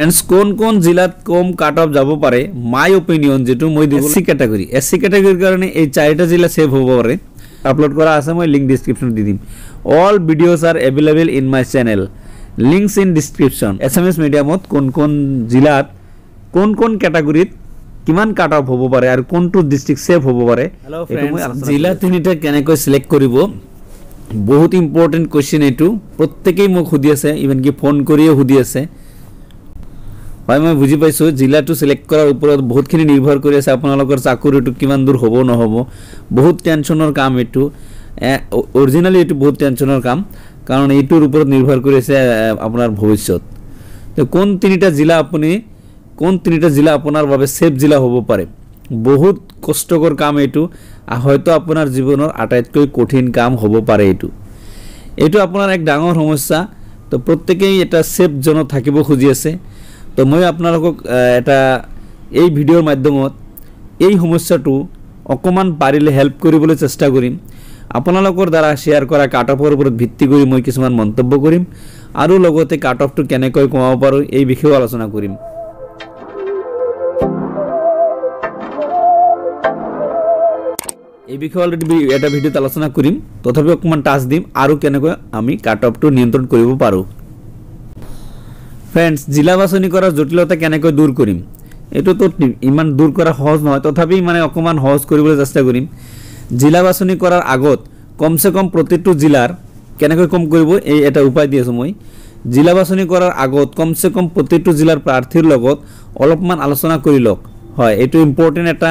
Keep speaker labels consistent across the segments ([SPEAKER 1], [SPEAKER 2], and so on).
[SPEAKER 1] friends কোন কোন জিলাত কম কাট অফ যাব পাৰে মাই অপিনিয়ন যিটো মই A C category S C কেটাগৰীৰ কাৰণে এই চাৰিটা জিলা ছেভ হ'ব পাৰে আপলোড কৰা আছে মই লিংক ডিছক্ৰিপশ্যনত দি দিম all videos are available in my channel links in description S M S মিডিয়ামত কোন কোন জিলাত কোন কোন কেটাগৰীত কিমান কাট অফ হ'ব পাৰে আৰু কোনটো ডিষ্ট্ৰিক্ট ছেভ হ'ব পাৰে জিলা তিনিটা কেনেকৈ ছিলেক্ট কৰিব বহুত ইম্পৰ্টেণ্ট কুৱেশ্যন এইটো প্ৰত্যেকেই মোক সুধি আছে ইভেনকি ফোন কৰিয়ে সুধি আছে হয় মই বুজি পাইছোঁ জিলাটো ছিলেক্ট কৰাৰ ওপৰত বহুতখিনি নিৰ্ভৰ কৰি আছে আপোনালোকৰ চাকৰিটো কিমান দূৰ হ'ব নহ'ব বহুত টেনশ্যনৰ কাম এইটো অৰিজিনেলি এইটো বহুত টেনচনৰ কাম কাৰণ এইটোৰ ওপৰত নিৰ্ভৰ কৰি আছে আপোনাৰ ভৱিষ্যত তো কোন তিনিটা জিলা আপুনি কোন তিনিটা জিলা আপোনাৰ বাবে ছেফ জিলা হ'ব পাৰে বহুত কষ্টকৰ কাম এইটো হয়তো আপোনাৰ জীৱনৰ আটাইতকৈ কঠিন কাম হ'ব পাৰে এইটো এইটো আপোনাৰ এক ডাঙৰ সমস্যা তো প্ৰত্যেকেই এটা ছেফ জ'নত থাকিব খুজি আছে তো মই আপোনালোকক এটা এই ভিডিঅ'ৰ মাধ্যমত এই সমস্যাটো অকণমান পাৰিলে হেল্প কৰিবলৈ চেষ্টা কৰিম আপোনালোকৰ দ্বাৰা শ্বেয়াৰ কৰা কাট অফৰ ওপৰত ভিত্তি কৰি মই কিছুমান মন্তব্য কৰিম আৰু লগতে কাট অফটো কেনেকৈ কমাব পাৰোঁ এই বিষয়েও আলোচনা কৰিম এই বিষয়ে অলৰেডি এটা ভিডিঅ'ত আলোচনা কৰিম তথাপি অকণমান টাচ দিম আৰু কেনেকৈ আমি কাট অফটো নিয়ন্ত্ৰণ কৰিব পাৰোঁ ফ্ৰেণ্ডছ জিলা বাছনি কৰাৰ জটিলতা কেনেকৈ দূৰ কৰিম এইটোতো ইমান দূৰ কৰা সহজ নহয় তথাপি মানে অকণমান সহজ কৰিবলৈ চেষ্টা কৰিম জিলা বাছনি কৰাৰ আগত কমচে কম প্ৰতিটো জিলাৰ কেনেকৈ কম কৰিব এই এটা উপায় দি আছোঁ মই জিলা বাছনি কৰাৰ আগত কমচে কম প্ৰতিটো জিলাৰ প্ৰাৰ্থীৰ লগত অলপমান আলোচনা কৰি লওক হয় এইটো ইম্পৰ্টেণ্ট এটা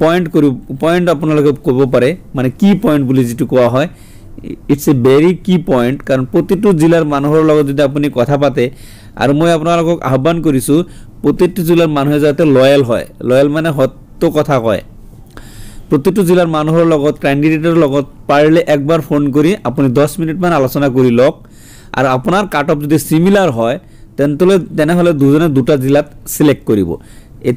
[SPEAKER 1] পইণ্ট কৰি পইণ্ট আপোনালোকে ক'ব পাৰে মানে কি পইণ্ট বুলি যিটো কোৱা হয় it's a very key point কারণ প্রতিটি জেলার মানুষের যদি আপনি কথা পাতে আর মই আপনার আহ্বান করছো প্রতিটি জেলার মানুষে যাতে লয়াল হয় লয়াল মানে সত্য কথা কয় প্রতিটি জেলার মানুষের ক্যান্ডিডেটের পারলে একবার ফোন করে আপনি দশ মিনিটমান আলোচনা করে লোক আর আপনার কাট অফ যদি সিমিলার হয় তেনে দুজনে দুটা জেলাত সিলেক্ট করব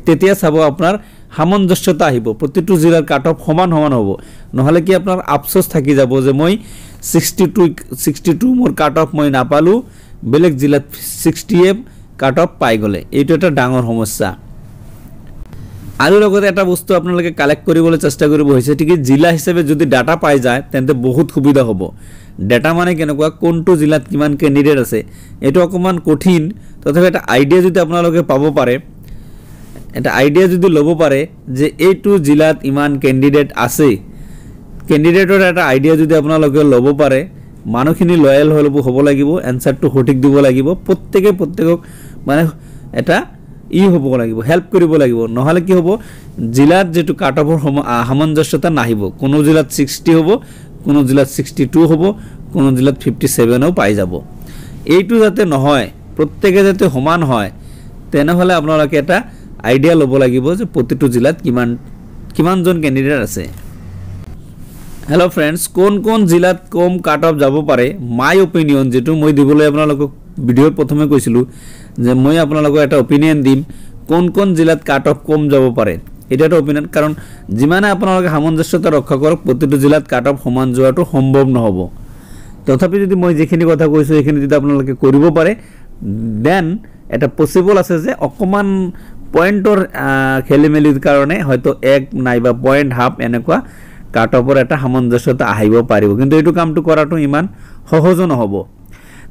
[SPEAKER 1] তেতিয়া চাব আপনার সামঞ্জস্যতা আহিব প্ৰতিটো জিলাৰ কাট অফ সমান সমান হ'ব নহ'লে কি আপোনাৰ আফচোচ থাকি যাব যে মই ছিক্সটি টু ছিক্সটি টু মোৰ কাট অফ মই নাপালোঁ বেলেগ জিলাত ছিক্সটি এফ কাট অফ পাই গ'লে এইটো এটা ডাঙৰ সমস্যা আৰু লগতে এটা বস্তু আপোনালোকে কালেক্ট কৰিবলৈ চেষ্টা কৰিব হৈছে ঠিক জিলা হিচাপে যদি ডাটা পাই যায় তেন্তে বহুত সুবিধা হ'ব ডাটা মানে কেনেকুৱা কোনটো জিলাত কিমান কেণ্ডিডেট আছে এইটো অকণমান কঠিন তথাপি এটা আইডিয়া যদি আপোনালোকে পাব পাৰে এটা আইডিয়া যদি লব পাৰে যে এইটো জিলাত ইমান কেণ্ডিডেট আছেই কেণ্ডিডেটৰ এটা আইডিয়া যদি আপোনালোকে ল'ব পাৰে মানুহখিনি লয়েল হ'ল হ'ব লাগিব এনচাৰটো সঠিক দিব লাগিব প্ৰত্যেকে প্ৰত্যেকক মানে এটা ই হ'ব লাগিব হেল্প কৰিব লাগিব নহ'লে কি হ'ব জিলাত যিটো কাট অফৰ সম সামঞ্জস্যতা নাহিব কোনো জিলাত ছিক্সটি হ'ব কোনো জিলাত ছিক্সটি টু হ'ব কোনো জিলাত ফিফটি ছেভেনো পাই যাব এইটো যাতে নহয় প্ৰত্যেকে যাতে সমান হয় তেনেহ'লে আপোনালোকে এটা আইডিয়া লব লাগিব যে প্ৰতিটো জিলাত কিমান কিমানজন কেণ্ডিডেট আছে হেল্ল' ফ্ৰেণ্ডছ কোন কোন জিলাত কম কাট অফ যাব পাৰে মাই অপিনিয়ন যিটো মই দিবলৈ আপোনালোকক ভিডিঅ'ত প্ৰথমে কৈছিলোঁ যে মই আপোনালোকক এটা অপিনিয়ন দিম কোন কোন জিলাত কাট অফ কম যাব পাৰে এইটো এটা অপিনিয়ন কাৰণ যিমানে আপোনালোকে সামঞ্জস্যতা ৰক্ষা কৰক প্ৰতিটো জিলাত কাট অফ সমান যোৱাটো সম্ভৱ নহ'ব তথাপি যদি মই যিখিনি কথা কৈছোঁ সেইখিনি যদি আপোনালোকে কৰিব পাৰে দেন এটা পচিবল আছে যে অকণমান পইণ্টৰ খেলি মেলিৰ কাৰণে হয়তো এক নাইবা পইণ্ট হাফ এনেকুৱা কাটঅফৰ এটা সামঞ্জস্যতা আহিব পাৰিব কিন্তু এইটো কামটো কৰাটো ইমান সহজো নহ'ব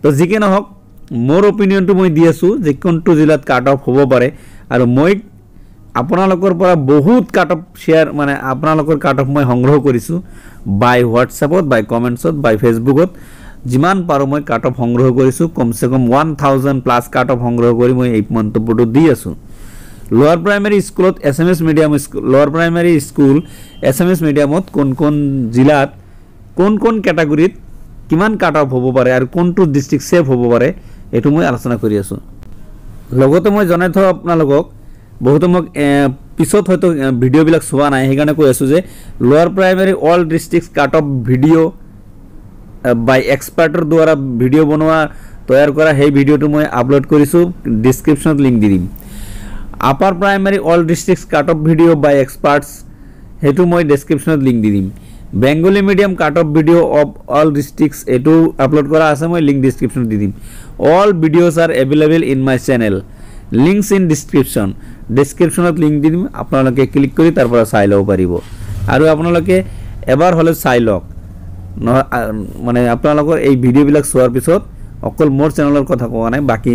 [SPEAKER 1] তো যি কি নহওক মোৰ অপিনিয়নটো মই দি আছোঁ যে কোনটো জিলাত কাৰ্ট অফ হ'ব পাৰে আৰু মই আপোনালোকৰ পৰা বহুত কাৰ্ট অফ শ্বেয়াৰ মানে আপোনালোকৰ কাৰ্ট অফ মই সংগ্ৰহ কৰিছোঁ বাই হোৱাটছএপত বাই কমেণ্টছত বাই ফেচবুকত যিমান পাৰোঁ মই কাৰ্ট অফ সংগ্ৰহ কৰিছোঁ কমচে কম one thousand plus cut off সংগ্ৰহ কৰি মই এই মন্তব্যটো দি আছোঁ লোয়ার প্রাইমারি স্কুলত S M S medium school lower primary school S M S মিডিয়ামত কোন কোন জিলাত কোন কোন ক্যাটাগরিত কিমান কাট অফ হব পারে আর কোন টু ডিস্ট্রিক্ট সেফ হব পারে এটু মই আলোচনা করে আছো লগতে মই জনাই থ আপনালোকক বহুত মোক পিছত হয়তো ভিডিও বিলাক চোৱা নাই সেইকাৰণে কৈ আছো যে lower primary all district cut off video by এক্সপাৰ্টৰ দ্বাৰা ভিডিও বনোৱা তৈয়াৰ কৰা সেই ভিডিঅ'টো মই আপলোড কৰিছোঁ ডিছক্ৰিপশ্যনত লিংক দি দিম upper primary all district cut off video' by experts সেইটো মই ডেছক্ৰিপশ্যনত লিংক দি দিম Bengali medium cut off video' of all districts এইটো আপলোড কৰা আছে মই লিংক ডিছক্ৰিপশ্যনত দি দিম all videos are available in my channel links in description ডেছক্ৰিপশ্যনত লিংক দি দিম আপোনালোকে ক্লিক কৰি তাৰ পৰা চাই ল'ব পাৰিব আৰু আপোনালোকে এবাৰ হ'লে চাই লওক ন মানে আপোনালোকৰ এই ভিডিঅ'বিলাক চোৱাৰ পিছত অকল মোৰ চেনেলৰ কথা কোৱা নাই বাকী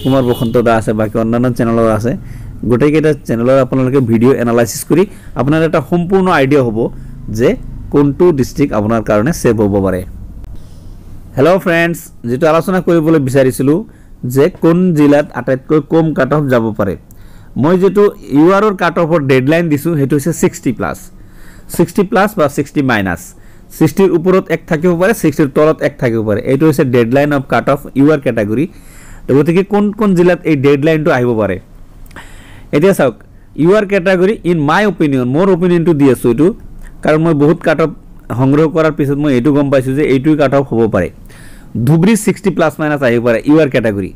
[SPEAKER 1] কুমাৰ বসন্ত দা আছে বাকী অন্যান্য চেনেলৰ আছে গোটেইকেইটা চেনেলৰ আপোনালোকে ভিডিঅ' এনালাইচিছ কৰি আপোনাৰ এটা সম্পূৰ্ণ আইডিয়া হ'ব যে কোনটো ডিষ্ট্ৰিক্ট আপোনাৰ কাৰণে ছেভ হ'ব পাৰে হেল্ল' ফ্ৰেণ্ডছ যিটো আলোচনা কৰিবলৈ বিচাৰিছিলোঁ যে কোন জিলাত আটাইতকৈ কম কাট অফ যাব পাৰে মই যিটো ইউ আৰৰ কাট অফৰ ডেডলাইন দিছোঁ সেইটো হৈছে ছিক্সটি প্লাছ ছিক্সটি প্লাছ বা ছিক্সটি মাইনাছ ছিক্সটিৰ ওপৰত এক থাকিব পাৰে ছিক্সটিৰ তলত এক থাকিব পাৰে এইটো হৈছে deadline of cut off U R category গতিকে কোন কোন জিলাত এই ডেডলাইনটো আহিব পাৰে এতিয়া চাওক U R category in my opinion মোৰ অপিনিয়নটো দি আছোঁ এইটো কাৰণ মই বহুত কাট অফ সংগ্ৰহ কৰাৰ পিছত মই এইটো গম পাইছোঁ যে এইটোৱে কাট অফ হ'ব পাৰে ধুবুৰী ছিক্সটি প্লাছ মাইনাছ আহিব পাৰে ইউ আৰ কেটাগৰি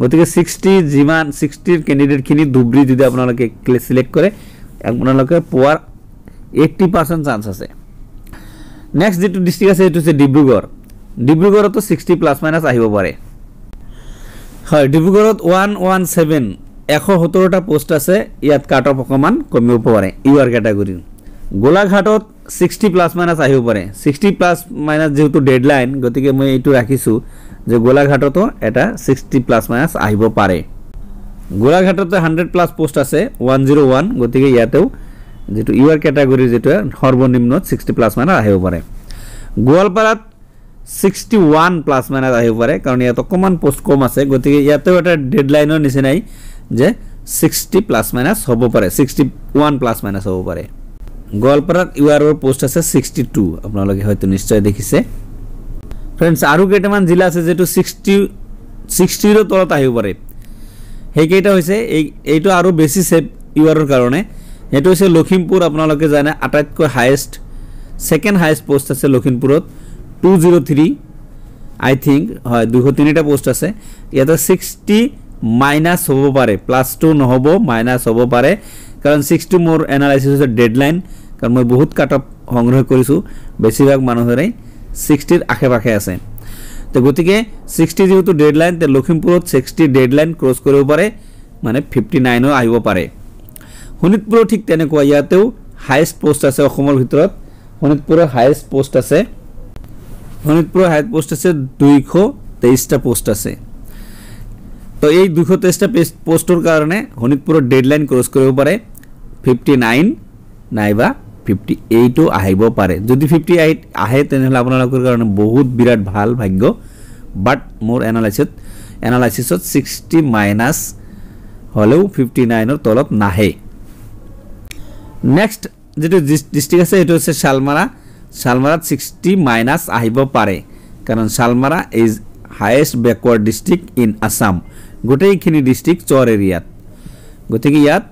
[SPEAKER 1] গতিকে ছিক্সটি যিমান ছিক্সটিৰ কেণ্ডিডেটখিনি ধুবুৰী যদি আপোনালোকে চিলেক্ট কৰে আপোনালোকে পোৱাৰ এইট্টি পাৰ্চেণ্ট চান্স আছে নেক্সট যিটো ডিষ্ট্ৰিক্ট আছে সেইটো হৈছে ডিব্ৰুগড় ডিব্ৰুগড়তো ছিক্সটি প্লাছ মাইনাছ আহিব পাৰে হয় ডিব্ৰুগড়ত ওৱান ওৱান ছেভেন এশ সোতৰটা পোষ্ট আছে ইয়াত কাট অফ অকণমান কমিব পাৰে ইউ আৰ কেটাগৰীত গোলাঘাটত ছিক্সটি প্লাছ মাইনাছ আহিব পাৰে ছিক্সটি প্লাছ মাইনাছ যিহেতু ডেড লাইন গতিকে মই এইটো ৰাখিছোঁ যে গোলাঘাটতো এটা ছিক্সটি প্লাছ মাইনাছ আহিব পাৰে গোলাঘাটতে হাণ্ড্ৰেড প্লাছ পোষ্ট আছে ওৱান জিৰ' ওৱান গতিকে ইয়াতেও যিটো ইউ আৰ কেটাগৰী যিটো সৰ্বনিম্নত ছিক্সটি প্লাছ মাইনাছ আহিব পাৰে গোৱালপাৰাত ছিক্সটি ওৱান প্লাছ মাইনাছ আহিব পাৰে কাৰণ ইয়াত অকণমান পষ্ট কম আছে গতিকে ইয়াতেও এটা ডেডলাইনৰ নিচিনাই যে ছিক্সটি প্লাছ মাইনাছ হ'ব পাৰে ছিক্সটি ওৱান প্লাছ মাইনাছ হ'ব পাৰে গোৱালপাৰাত ইউ আৰ অ'ৰ পষ্ট আছে ছিক্সটি টু আপোনালোকে হয়তো নিশ্চয় দেখিছে ফ্ৰেণ্ডছ আৰু কেইটামান জিলা আছে যিটো ছিক্সটি ছিক্সটিৰ তলত আহিব পাৰে সেইকেইটা হৈছে এই এইটো আৰু বেছি ছেফ ইউ আৰৰ কাৰণে সেইটো হৈছে লখিমপুৰ আপোনালোকে জানে আটাইতকৈ হায়েষ্ট ছেকেণ্ড হায়েষ্ট পষ্ট আছে লখিমপুৰত two zero three I think হয় দুশো তিনটা পোস্ট আছে ইয়াতে সিক্সটি মাইনাস হব পারে প্লাস টু নহব মাইনাস হব পারে কারণ সিক্সটি মোর এনালাইসিস হচ্ছে ডেডলাইন কারণ মানে বহুত কাট অফ সংগ্রহ করেছো বেশিরভাগ মানুষেরাই সিক্সটির আশে পাশে আছে তো গতি সিক্সটি যেহেতু ডেডলাইন তো লক্ষিমপুর সিক্সটি ডেডলাইন ক্রস করব পারে মানে ফিফটি নাইনও আহিব পারে শোণিতপুরও ঠিক তেনেকুৱা ইয়াতেও হাইয়েস্ট পোস্ট আছে ভিতৰ শোণিতপুৰেৰ হাইয়েস্ট পোস্ট আছে শোণিতপুৰৰ হায়েষ্ট পোষ্ট আছে দুইশ তেইছটা পোষ্ট আছে তো এই দুশ তেইছটা পোষ্টৰ কাৰণে শোণিতপুৰৰ লাইন ক্ৰছ কৰিব পাৰে ফিফটি নাইন নাইবা ফিফটি এইটো আহিব পাৰে যদি ফিফটি এইট আহে তেনেহ'লে আপোনালোকৰ কাৰণে বহুত বিৰাট ভাল ভাগ্য বাট মোৰ এনালাইচিছত এনালাইচিছত ছিক্সটি মাইনাছ হ'লেও ফিফটি নাইনৰ তলত নাহে নেক্সট যিটো ডিষ্ট্ৰিক্ট আছে সেইটো হৈছে শালমাৰা শালমারা সিক্সটি মাইনাস আহিবপারে কারণ Salmara is highest backward district in Assam গোটেইখিনি ডিস্ট্রিক্ট চর এরিয়াত গতি ইয়াত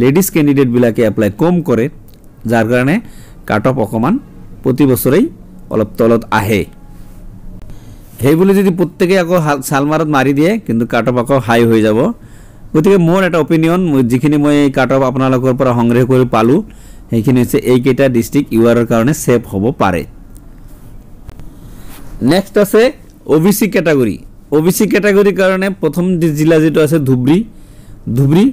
[SPEAKER 1] লেডিজ কেন্ডিডেটবিলাকে এপ্লাই কম করে যার কারণে কাট অফ অকমান প্রতি বছরেই অলপ তলত আহে সেইবুলি যদি প্রত্যেকে আকো শালমারত মারি দিয়ে কিন্তু কাট অফ আকো হাই হয়ে যাব গতি মোর একটা অপিনিয়ন যখন মানে কাট অফ আপনার সংগ্রহ করে পালো সেইখিনি হৈছে এইকেইটা ডিষ্ট্ৰিক্ট ইউ আৰৰ কাৰণে ছেফ হ'ব পাৰে নেক্সট আছে O' B C category O' B C কেটাগৰীৰ কাৰণে প্ৰথম জিলা যিটো আছে ধুবুৰী ধুবুৰী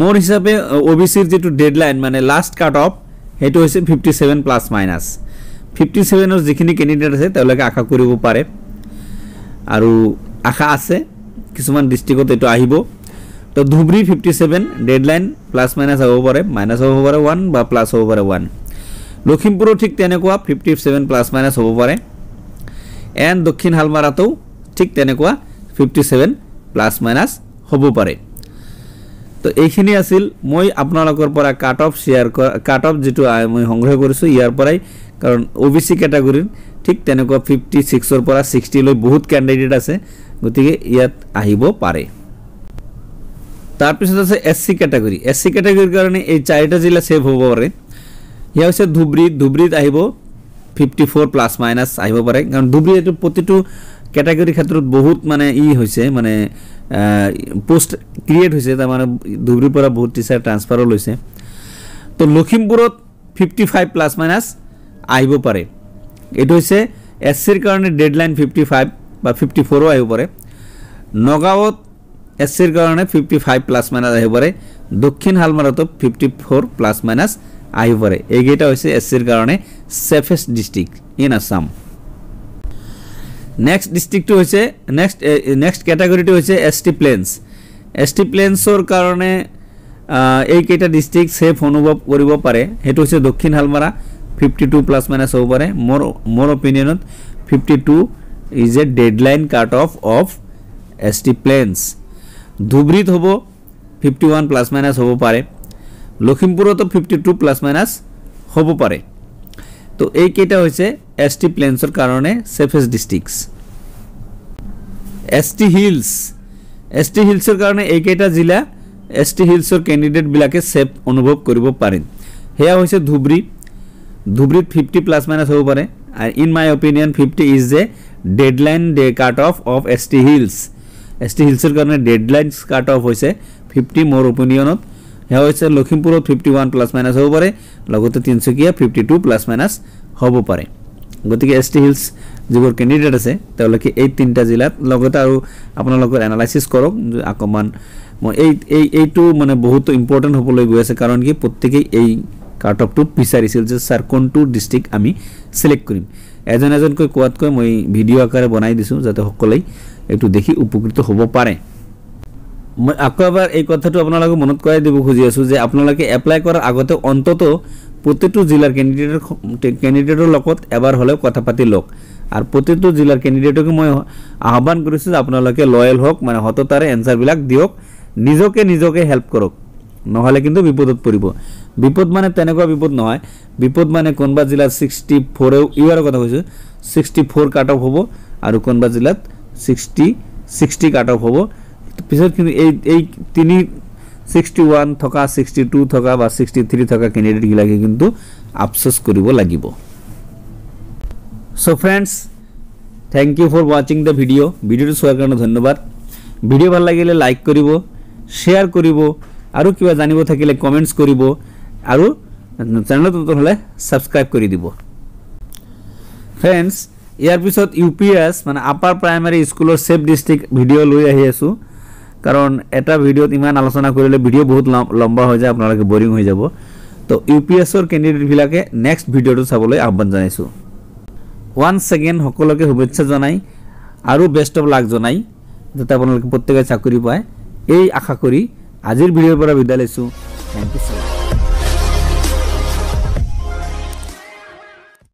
[SPEAKER 1] মোৰ হিচাপে অ' বি চিৰ যিটো ডেডলাইন মানে লাষ্ট কাট অফ সেইটো হৈছে fifty seven plus minus fifty ছেভেনৰ যিখিনি কেণ্ডিডেট আছে তেওঁলোকে আশা কৰিব পাৰে আৰু আশা আছে কিছুমান ডিষ্ট্ৰিক্টত এইটো আহিব তো Dhubri fifty seven deadline plus minus হব পারে মাইনাস হব পারে ওয়ান বা প্লাস হব পারে ওয়ান লক্ষিমপুরও ঠিক তেনেকুয়া ফিফটি সেভেন প্লাস মাইনাস হব পারে এন্ড দক্ষিণ হালমারাতেও ঠিক তেনেকুয়া ফিফটি সেভেন প্লাস মাইনাস হব পারে তো এইখিনি আছিল মই আপনার পৰা cut off share cut off যেটো মই সংগ্ৰহ কৰিছোঁ ইয়াৰ পৰাই কাৰণ ও বি সি কেটাগৰিৰ ঠিক তেনেকুৱা ফিফটি সিক্সৰ পৰা সিক্সটিলৈ বহুত কেণ্ডিডেট আছে গতিকে ইয়াত আহিব পাৰে তাৰপিছত আছে S C category S C কেটাগৰীৰ কাৰণে এই চাৰিটা জিলা ছেভ হ'ব পাৰে ইয়াৰ হৈছে ধুবুৰী ধুবুৰীত আহিব ফিফটি ফ'ৰ প্লাছ মাইনাছ আহিব পাৰে কাৰণ ধুবুৰী এইটো প্ৰতিটো কেটাগৰীৰ ক্ষেত্ৰত বহুত মানে ই হৈছে মানে পোষ্ট ক্ৰিয়েট হৈছে তাৰমানে ধুবুৰীৰ পৰা বহুত টিচাৰ ট্ৰান্সফাৰো লৈছে তো লখিমপুৰত ফিফটি ফাইভ প্লাছ মাইনাছ আহিব পাৰে এইটো হৈছে এছ চিৰ কাৰণে ডেডলাইন ফিফটি ফাইভ বা ফিফটি ফ'ৰো আহিব পাৰে নগাঁৱত এস সির কারণে ফিফটি ফাইভ প্লাস মাইনাস আহিপরে দক্ষিণ হালমারতো ফিফটি ফোর প্লাস মাইনাস আহিপরে এইকেইটা হয়েছে এস সির কারণে safest district in Assam next district হয়েছে নেক্সট নেক্সট ক্যাটাগরিটি হয়েছে এসটি প্লেন্স এসটি প্লেন্সর কারণে এইকেইটা ডিস্ট্রিক্ট সেফ অনুভব করব পারে সেইটা হচ্ছে Dakshin Salmara fifty two plus minus হব পারে মোর মোর অপিনিয়নত fifty two is a deadline cut off off S T plains ধুবৰীত হ'ব ফিফটি ওৱান প্লাছ মাইনাছ হ'ব পাৰে লখিমপুৰতো ফিফটি টু প্লাছ মাইনাছ হ'ব পাৰে তো এইকেইটা হৈছে এছ টি প্লেনছৰ কাৰণে safest districts S T hills S T হিলছৰ কাৰণে এইকেইটা জিলা এছ টি হিলছৰ কেণ্ডিডেটবিলাকে চেফ অনুভৱ কৰিব পাৰিম সেয়া হৈছে ধুবৰী ধুবৰীত ফিফটি প্লাছ মাইনাছ হ'ব পাৰে in my opinion fifty is a deadline day cut off off S T hills S T Silchar কাৰণে ডেডলাইনছ কাট অফ হৈছে ফিফটি মোৰ অপিনিয়নত সেয়া হৈছে লখিমপুৰত ফিফটি ওৱান প্লাছ মাইনাছ হ'ব পাৰে লগতে Tinsukia fifty two plus minus হ'ব পাৰে গতিকে এছ টি হিলছ যিবোৰ কেণ্ডিডেট আছে তেওঁলোকে এই তিনিটা জিলাত লগতে আৰু আপোনালোকৰ এনালাইচিছ কৰক অকণমান মই এই এই এইটো মানে বহুতো ইম্পৰ্টেণ্ট হ'বলৈ গৈ আছে কাৰণ কি প্ৰত্যেকেই এই কাৰ্ট অফটো বিচাৰিছিল যে ছাৰ কোনটো ডিষ্ট্ৰিক্ট আমি ছিলেক্ট কৰিম এজন এজনকৈ কোৱাতকৈ মই ভিডিঅ' আকাৰে বনাই দিছোঁ যাতে সকলোৱে এইটো দেখি উপকৃত হ'ব পাৰে মই আকৌ এবাৰ এই কথাটো আপোনালোকক মনত কৰাই দিব খুজি আছোঁ যে আপোনালোকে এপ্লাই কৰাৰ আগতে অন্তত প্ৰতিটো জিলাৰ কেণ্ডিডেট কেণ্ডিডেটৰ লগত এবাৰ হ'লেও কথা পাতি লওক আৰু প্ৰতিটো জিলাৰ কেণ্ডিডেটকে মই আহ্বান কৰিছোঁ যে আপোনালোকে লয়েল হওক মানে সততাৰে এনচাৰবিলাক দিয়ক নিজকে নিজকে হেল্প কৰক নহ'লে কিন্তু বিপদত পৰিব বিপদ মানে তেনেকুৱা বিপদ নহয় বিপদ মানে কোনোবা জিলাত ছিক্সটি ফ'ৰেও ইয়াৰ কথা কৈছোঁ ছিক্সটি ফ'ৰ কাট অফ হ'ব আৰু কোনোবা জিলাত 60 60 কাট অফ হ'ব পিছত কিন্তু এই এই 3 61 থকা 62 থকা বা 63 থকা ক্যান্ডিডেট গিলাকে কিন্তু আফসোস কৰিব লাগিব so friends thank you for watching the video ভিডিওটো চোৱাৰ কাৰণে ধন্যবাদ ভিডিও ভাল লাগিলে লাইক কৰিব শেয়াৰ কৰিব আৰু কিবা জানিব থাকিলে কমেন্টস কৰিব আৰু চ্যানেলটো নতুন হ'লে সাবস্ক্ৰাইব কৰি দিব ফ্ৰেন্ডস ইয়াৰ পিছত ইউ পি এছ মানে আপাৰ প্ৰাইমেৰী স্কুলৰ ছেফ ডিষ্ট্ৰিক্ট ভিডিঅ' লৈ আহি আছোঁ কাৰণ এটা ভিডিঅ'ত ইমান আলোচনা কৰিলে ভিডিঅ' বহুত লম্বা হৈ যায় আপোনালোকে বৰিং হৈ যাব তো ইউ পি এছৰ কেণ্ডিডেটবিলাকে নেক্সট ভিডিঅ'টো চাবলৈ আহ্বান জনাইছোঁ ওৱান ছেকেণ্ড সকলোকে শুভেচ্ছা জনাই আৰু বেষ্ট অফ লাক জনাই যাতে আপোনালোকে প্ৰত্যেকে চাকৰি পায় এই আশা কৰি আজিৰ ভিডিঅ'ৰ পৰা বিদায় লৈছোঁ থেংক ইউ ছ' মাছ